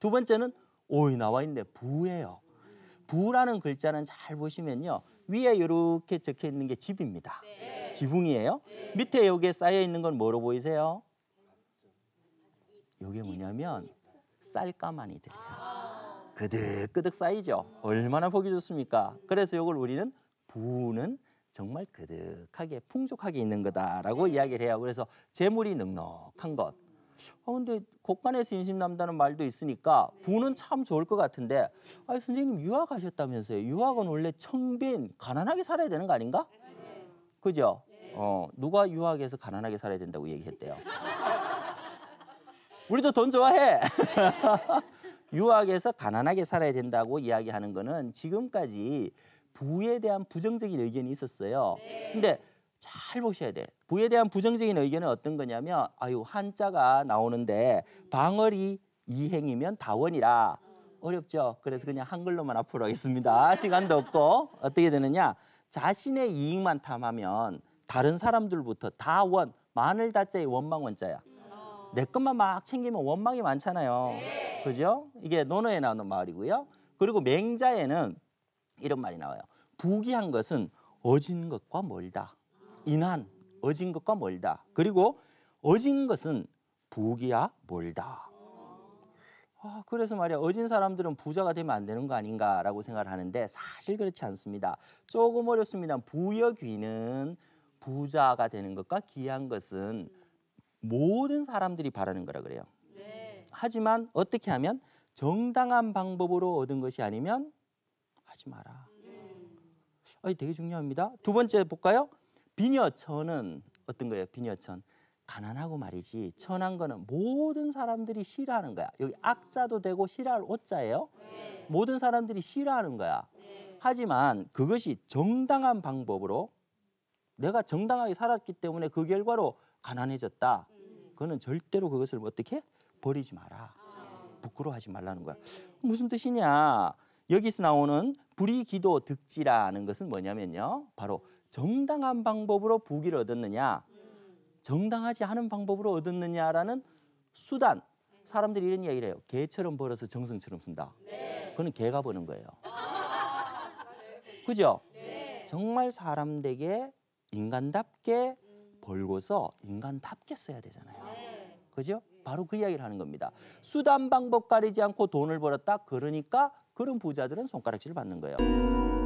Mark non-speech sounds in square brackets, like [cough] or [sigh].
두 번째는 오이 나와 있는데 부예요. 부라는 글자는 잘 보시면요. 위에 이렇게 적혀 있는 게 집입니다. 네. 지붕이에요. 네. 밑에 여기에 쌓여 있는 건 뭐로 보이세요? 이게 뭐냐면 쌀가마니 들이에요. 그득그득 쌓이죠. 얼마나 보기 좋습니까? 그래서 이걸 우리는 부는 정말 그득하게 풍족하게 있는 거다라고 네. 이야기를 해요. 그래서 재물이 넉넉한 것, 아 근데 곡간에 서인심 남다는 말도 있으니까 네. 부는 참 좋을 것 같은데 아 선생님 유학 하셨다면서요. 유학은 원래 청빈 가난하게 살아야 되는 거 아닌가? 네, 그죠? 네. 어, 누가 유학에서 가난하게 살아야 된다고 얘기했대요. [laughs] 우리도 돈 좋아해. [laughs] 유학에서 가난하게 살아야 된다고 이야기하는 거는 지금까지 부에 대한 부정적인 의견이 있었어요. 근데 잘 보셔야 돼. 부에 대한 부정적인 의견은 어떤 거냐면 아유 한자가 나오는데 방어리 이행이면 다원이라 어렵죠. 그래서 그냥 한글로만 앞으로 하겠습니다. 시간도 없고 어떻게 되느냐 자신의 이익만 탐하면 다른 사람들부터 다원 마늘 다자의 원망 원자야. 내 것만 막 챙기면 원망이 많잖아요. 그죠? 이게 논어에 나오는 말이고요. 그리고 맹자에는 이런 말이 나와요. 부귀한 것은 어진 것과 멀다. 인한 어진 것과 멀다. 그리고 어진 것은 부귀와 멀다. 아, 그래서 말이야 어진 사람들은 부자가 되면 안 되는 거 아닌가라고 생각을 하는데 사실 그렇지 않습니다. 조금 어렵습니다. 부여 귀는 부자가 되는 것과 귀한 것은 모든 사람들이 바라는 거라 그래요. 네. 하지만 어떻게 하면 정당한 방법으로 얻은 것이 아니면 하지 마라. 네. 아니 되게 중요합니다. 두 번째 볼까요? 비녀천은 어떤 거예요? 비녀천. 가난하고 말이지 천한 거는 모든 사람들이 싫어하는 거야. 여기 악자도 되고 싫어할 옷자예요. 네. 모든 사람들이 싫어하는 거야. 네. 하지만 그것이 정당한 방법으로 내가 정당하게 살았기 때문에 그 결과로 가난해졌다. 음. 그거는 절대로 그것을 어떻게 버리지 마라. 아. 부끄러워하지 말라는 거야. 무슨 뜻이냐? 여기서 나오는 불이기도 득지라는 것은 뭐냐면요. 바로 정당한 방법으로 부기를 얻었느냐 정당하지 않은 방법으로 얻었느냐라는 수단 사람들이 이런 이야기를 해요 개처럼 벌어서 정성처럼 쓴다 네. 그거는 개가 버는 거예요 아, 네. 그죠 네. 정말 사람 되게 인간답게 벌고서 인간답게 써야 되잖아요 네. 그죠 네. 바로 그 이야기를 하는 겁니다 수단 방법 가리지 않고 돈을 벌었다 그러니까 그런 부자들은 손가락질을 받는 거예요.